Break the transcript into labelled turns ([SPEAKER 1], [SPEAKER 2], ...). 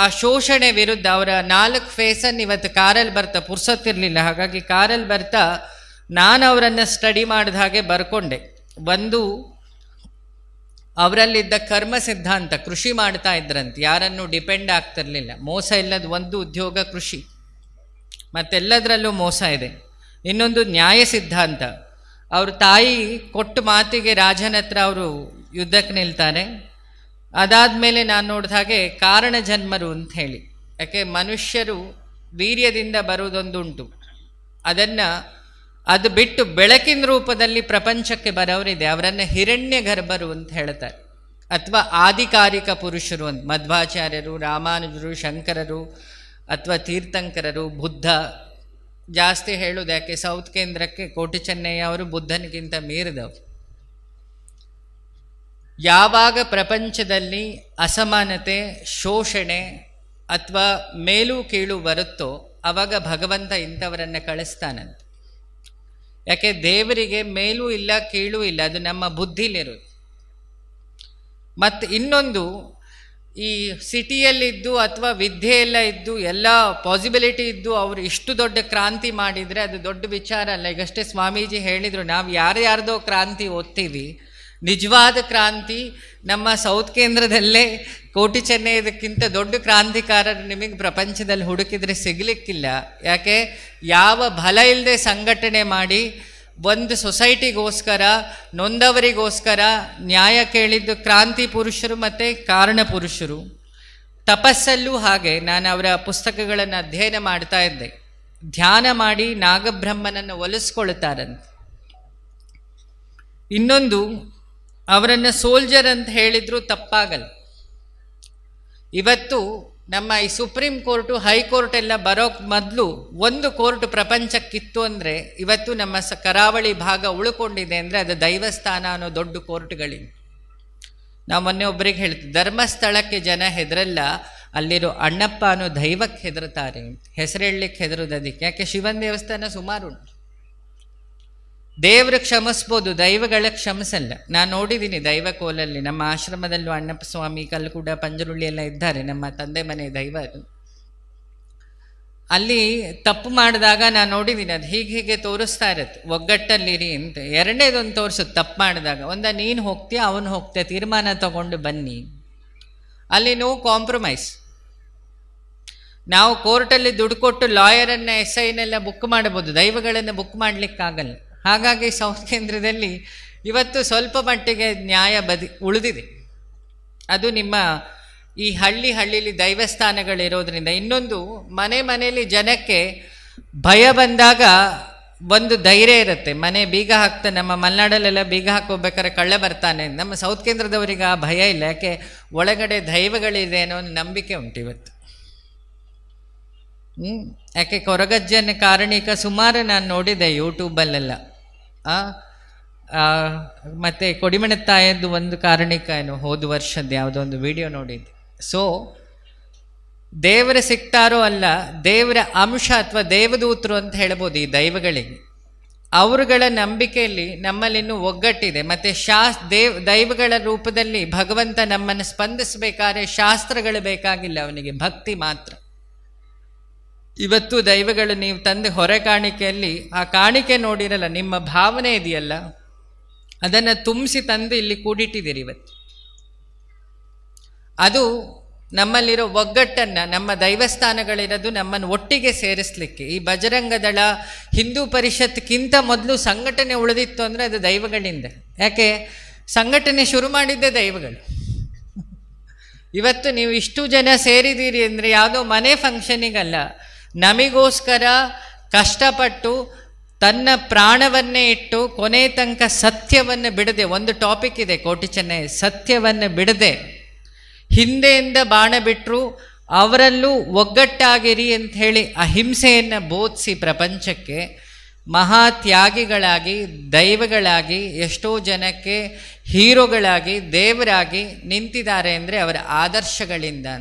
[SPEAKER 1] ಆ ಶೋಷಣೆ ವಿರುದ್ಧ ಅವರ ನಾಲ್ಕು ಫೇಸನ್ನು ಇವತ್ತು ಕಾರಲ್ಲಿ ಬರ್ತಾ ಪುರ್ಸತ್ತಿರಲಿಲ್ಲ ಹಾಗಾಗಿ ಕಾರಲ್ಲಿ ಬರ್ತಾ ನಾನು ಅವರನ್ನು ಸ್ಟಡಿ ಮಾಡಿದ ಹಾಗೆ ಬರ್ಕೊಂಡೆ ಒಂದು ಅವರಲ್ಲಿದ್ದ ಕರ್ಮ ಸಿದ್ಧಾಂತ ಕೃಷಿ ಮಾಡ್ತಾ ಇದ್ರಂತೆ ಯಾರನ್ನು ಡಿಪೆಂಡ್ ಆಗ್ತಿರ್ಲಿಲ್ಲ ಮೋಸ ಇಲ್ಲದ ಒಂದು ಉದ್ಯೋಗ ಕೃಷಿ ಮತ್ತೆಲ್ಲದರಲ್ಲೂ ಮೋಸ ಇದೆ ಇನ್ನೊಂದು ನ್ಯಾಯ ಸಿದ್ಧಾಂತ ಅವ್ರ ತಾಯಿ ಕೊಟ್ಟ ಮಾತಿಗೆ ರಾಜನ ಹತ್ರ ಅವರು ಯುದ್ಧಕ್ಕೆ ನಿಲ್ತಾರೆ ಮೇಲೆ ನಾನು ನೋಡಿದ ಹಾಗೆ ಕಾರಣ ಜನ್ಮರು ಅಂತ ಹೇಳಿ ಯಾಕೆ ಮನುಷ್ಯರು ವೀರ್ಯದಿಂದ ಬರುವುದೊಂದುಂಟು ಅದನ್ನು ಅದು ಬಿಟ್ಟು ಬೆಳಕಿನ ರೂಪದಲ್ಲಿ ಪ್ರಪಂಚಕ್ಕೆ ಬರೋರಿದೆ ಅವರನ್ನು ಹಿರಣ್ಯ ಗರ್ಭರು ಅಂತ ಹೇಳ್ತಾರೆ ಅಥವಾ ಆಧಿಕಾರಿಕ ಪುರುಷರು ಅಂತ ಮಧ್ವಾಚಾರ್ಯರು ರಾಮಾನುಜರು ಶಂಕರರು ಅಥವಾ ತೀರ್ಥಂಕರರು ಬುದ್ಧ ಜಾಸ್ತಿ ಹೇಳೋದು ಯಾಕೆ ಸೌತ್ ಕೇಂದ್ರಕ್ಕೆ ಕೋಟಿ ಚೆನ್ನಯ್ಯ ಅವರು ಬುದ್ಧನಿಗಿಂತ ಮೀರಿದವರು ಯಾವಾಗ ಪ್ರಪಂಚದಲ್ಲಿ ಅಸಮಾನತೆ ಶೋಷಣೆ ಅಥವಾ ಮೇಲೂ ಕೀಳು ಬರುತ್ತೋ ಆವಾಗ ಭಗವಂತ ಇಂಥವರನ್ನು ಕಳಿಸ್ತಾನಂತೆ ಯಾಕೆ ದೇವರಿಗೆ ಮೇಲೂ ಇಲ್ಲ ಕೀಳು ಇಲ್ಲ ಅದು ನಮ್ಮ ಬುದ್ಧಿಲಿರುತ್ತೆ ಮತ್ತು ಇನ್ನೊಂದು ಈ ಸಿಟಿಯಲ್ಲಿದ್ದು ಅಥವಾ ವಿದ್ಯೆ ಎಲ್ಲ ಇದ್ದು ಎಲ್ಲ ಪಾಸಿಬಿಲಿಟಿ ಇದ್ದು ಅವರು ಇಷ್ಟು ದೊಡ್ಡ ಕ್ರಾಂತಿ ಮಾಡಿದರೆ ಅದು ದೊಡ್ಡ ವಿಚಾರ ಅಲ್ಲ ಈಗಷ್ಟೇ ಸ್ವಾಮೀಜಿ ಹೇಳಿದರು ನಾವು ಯಾರ್ಯಾರ್ದೋ ಕ್ರಾಂತಿ ಓದ್ತೀವಿ ನಿಜವಾದ ಕ್ರಾಂತಿ ನಮ್ಮ ಸೌತ್ ಕೇಂದ್ರದಲ್ಲೇ ಕೋಟಿ ಚೆನ್ನೈದಕ್ಕಿಂತ ದೊಡ್ಡ ಕ್ರಾಂತಿಕಾರರು ನಿಮಗೆ ಪ್ರಪಂಚದಲ್ಲಿ ಹುಡುಕಿದರೆ ಸಿಗಲಿಕ್ಕಿಲ್ಲ ಯಾಕೆ ಯಾವ ಬಲ ಇಲ್ಲದೆ ಸಂಘಟನೆ ಮಾಡಿ ಒಂದು ಸೊಸೈಟಿಗೋಸ್ಕರ ನೊಂದವರಿಗೋಸ್ಕರ ನ್ಯಾಯ ಕೇಳಿದ್ದು ಕ್ರಾಂತಿ ಪುರುಷರು ಮತ್ತು ಕಾರಣ ಪುರುಷರು ತಪಸ್ಸಲ್ಲೂ ಹಾಗೆ ನಾನು ಅವರ ಪುಸ್ತಕಗಳನ್ನು ಅಧ್ಯಯನ ಮಾಡ್ತಾ ಇದ್ದೆ ಧ್ಯಾನ ಮಾಡಿ ನಾಗಬ್ರಹ್ಮನನ್ನು ಒಲಿಸ್ಕೊಳ್ತಾರಂತೆ ಇನ್ನೊಂದು ಅವರನ್ನು ಸೋಲ್ಜರ್ ಅಂತ ಹೇಳಿದ್ರು ತಪ್ಪಾಗಲ್ಲ ಇವತ್ತು ನಮ್ಮ ಈ ಸುಪ್ರೀಂ ಕೋರ್ಟು ಹೈಕೋರ್ಟ್ ಎಲ್ಲ ಬರೋಕ್ಕೆ ಮೊದಲು ಒಂದು ಕೋರ್ಟ್ ಪ್ರಪಂಚಕ್ಕಿತ್ತು ಅಂದರೆ ಇವತ್ತು ನಮ್ಮ ಸ ಕರಾವಳಿ ಭಾಗ ಉಳ್ಕೊಂಡಿದೆ ಅಂದರೆ ಅದು ದೈವಸ್ಥಾನ ಅನ್ನೋ ದೊಡ್ಡ ಕೋರ್ಟ್ಗಳಿವೆ ನಾವು ಮೊನ್ನೆ ಒಬ್ಬರಿಗೆ ಹೇಳ್ತೀವಿ ಧರ್ಮಸ್ಥಳಕ್ಕೆ ಜನ ಹೆದರಲ್ಲ ಅಲ್ಲಿರೋ ಅಣ್ಣಪ್ಪ ಅನ್ನೋ ದೈವಕ್ಕೆ ಹೆದರ್ತಾರೆ ಹೆಸರು ಹೇಳಲಿಕ್ಕೆ ಹೆದರೋದಕ್ಕೆ ಯಾಕೆ ಶಿವನ ದೇವಸ್ಥಾನ ಸುಮಾರು ಉಂಟು ದೇವರು ಕ್ಷಮಿಸ್ಬೋದು ದೈವಗಳ ಕ್ಷಮಿಸಲ್ಲ ನಾನು ನೋಡಿದ್ದೀನಿ ದೈವ ಕೋಲಲ್ಲಿ ನಮ್ಮ ಆಶ್ರಮದಲ್ಲೂ ಅಣ್ಣಪ್ಪ ಸ್ವಾಮಿ ಕೂಡ ಪಂಜರುಳ್ಳಿ ಎಲ್ಲ ಇದ್ದಾರೆ ನಮ್ಮ ತಂದೆ ಮನೆ ದೈವ ಅದು ಅಲ್ಲಿ ತಪ್ಪು ಮಾಡಿದಾಗ ನಾನು ನೋಡಿದ್ದೀನಿ ಅದು ಹೀಗೆ ಹೀಗೆ ತೋರಿಸ್ತಾ ಇರತ್ತೆ ಒಗ್ಗಟ್ಟಲ್ಲಿರಿ ಅಂತ ಎರಡನೇದೊಂದು ತೋರಿಸುತ್ತೆ ತಪ್ಪು ಮಾಡಿದಾಗ ಒಂದ ನೀನು ಹೋಗ್ತೀಯ ಅವನು ಹೋಗ್ತೀಯ ತೀರ್ಮಾನ ತಗೊಂಡು ಬನ್ನಿ ಅಲ್ಲಿ ನೋ ಕಾಂಪ್ರಮೈಸ್ ನಾವು ಕೋರ್ಟಲ್ಲಿ ದುಡ್ಡು ಕೊಟ್ಟು ಲಾಯರನ್ನು ಎಸ್ ಐನೆಲ್ಲ ಬುಕ್ ಮಾಡ್ಬೋದು ದೈವಗಳನ್ನು ಬುಕ್ ಮಾಡಲಿಕ್ಕಾಗಲ್ಲ ಹಾಗಾಗಿ ಕೇಂದ್ರದಲ್ಲಿ ಇವತ್ತು ಸ್ವಲ್ಪ ಮಟ್ಟಿಗೆ ನ್ಯಾಯ ಬದಿ ಉಳಿದಿದೆ ಅದು ನಿಮ್ಮ ಈ ಹಳ್ಳಿ ಹಳ್ಳಿಲಿ ದೈವಸ್ಥಾನಗಳಿರೋದ್ರಿಂದ ಇನ್ನೊಂದು ಮನೆ ಮನೆಯಲ್ಲಿ ಜನಕ್ಕೆ ಭಯ ಬಂದಾಗ ಒಂದು ಧೈರ್ಯ ಇರುತ್ತೆ ಮನೆ ಬೀಗ ಹಾಕ್ತಾ ನಮ್ಮ ಮಲೆನಾಡಲ್ಲೆಲ್ಲ ಬೀಗ ಹಾಕೋಬೇಕಾದ್ರೆ ಕಳ್ಳ ಬರ್ತಾನೆ ನಮ್ಮ ಸೌತ್ ಕೇಂದ್ರದವರಿಗೆ ಆ ಭಯ ಇಲ್ಲ ಯಾಕೆ ಒಳಗಡೆ ದೈವಗಳಿದೆ ಅನ್ನೋ ಒಂದು ನಂಬಿಕೆ ಉಂಟು ಇವತ್ತು ಹ್ಞೂ ಯಾಕೆ ಕೊರಗಜ್ಜನ ಕಾರಣಿಕ ಸುಮಾರು ನಾನು ನೋಡಿದೆ ಯೂಟ್ಯೂಬಲ್ಲೆಲ್ಲ ಆ ಮತ್ತು ಕೊಡಿಮಣೆ ತಾಯದ್ದು ಒಂದು ಕಾರಣಿಕ ಏನು ಹೋದ ವರ್ಷದ್ದು ಯಾವುದೋ ಒಂದು ವಿಡಿಯೋ ನೋಡಿದ್ದೆ ಸೊ ದೇವರ ಸಿಗ್ತಾರೋ ಅಲ್ಲ ದೇವರ ಅಂಶ ಅಥವಾ ದೇವದೂತರು ಅಂತ ಹೇಳ್ಬೋದು ಈ ದೈವಗಳಿಗೆ ಅವರುಗಳ ನಂಬಿಕೆಯಲ್ಲಿ ನಮ್ಮಲ್ಲಿನ್ನೂ ಒಗ್ಗಟ್ಟಿದೆ ಮತ್ತು ಶಾಸ್ ದೇವ್ ದೈವಗಳ ರೂಪದಲ್ಲಿ ಭಗವಂತ ನಮ್ಮನ್ನು ಸ್ಪಂದಿಸಬೇಕಾದ್ರೆ ಶಾಸ್ತ್ರಗಳು ಬೇಕಾಗಿಲ್ಲ ಅವನಿಗೆ ಭಕ್ತಿ ಮಾತ್ರ ಇವತ್ತು ದೈವಗಳು ನೀವು ತಂದೆ ಹೊರೆ ಕಾಣಿಕೆಯಲ್ಲಿ ಆ ಕಾಣಿಕೆ ನೋಡಿರಲ್ಲ ನಿಮ್ಮ ಭಾವನೆ ಇದೆಯಲ್ಲ ಅದನ್ನು ತುಂಬಿಸಿ ತಂದು ಇಲ್ಲಿ ಕೂಡಿಟ್ಟಿದ್ದೀರಿ ಇವತ್ತು ಅದು ನಮ್ಮಲ್ಲಿರೋ ಒಗ್ಗಟ್ಟನ್ನು ನಮ್ಮ ದೈವಸ್ಥಾನಗಳಿರೋದು ನಮ್ಮನ್ನು ಒಟ್ಟಿಗೆ ಸೇರಿಸಲಿಕ್ಕೆ ಈ ಬಜರಂಗದಳ ಹಿಂದೂ ಪರಿಷತ್ಗಿಂತ ಮೊದಲು ಸಂಘಟನೆ ಉಳಿದಿತ್ತು ಅಂದರೆ ಅದು ದೈವಗಳಿಂದ ಯಾಕೆ ಸಂಘಟನೆ ಶುರು ಮಾಡಿದ್ದೇ ದೈವಗಳು ಇವತ್ತು ನೀವು ಇಷ್ಟು ಜನ ಸೇರಿದ್ದೀರಿ ಅಂದರೆ ಯಾವುದೋ ಮನೆ ಫಂಕ್ಷನಿಗಲ್ಲ ನಮಗೋಸ್ಕರ ಕಷ್ಟಪಟ್ಟು ತನ್ನ ಪ್ರಾಣವನ್ನೇ ಇಟ್ಟು ಕೊನೆ ತನಕ ಸತ್ಯವನ್ನು ಬಿಡದೆ ಒಂದು ಟಾಪಿಕ್ ಇದೆ ಕೋಟಿ ಚೆನ್ನೈ ಸತ್ಯವನ್ನು ಬಿಡದೆ ಹಿಂದೆಯಿಂದ ಬಾಣ ಬಿಟ್ಟರು ಅವರಲ್ಲೂ ಒಗ್ಗಟ್ಟಾಗಿರಿ ಅಂತ ಹೇಳಿ ಅಹಿಂಸೆಯನ್ನು ಬೋಧಿಸಿ ಪ್ರಪಂಚಕ್ಕೆ ಮಹಾ ತ್ಯಾಗಿಗಳಾಗಿ ದೈವಗಳಾಗಿ ಎಷ್ಟೋ ಜನಕ್ಕೆ ಹೀರೋಗಳಾಗಿ ದೇವರಾಗಿ ನಿಂತಿದ್ದಾರೆ ಅಂದರೆ ಅವರ ಆದರ್ಶಗಳಿಂದ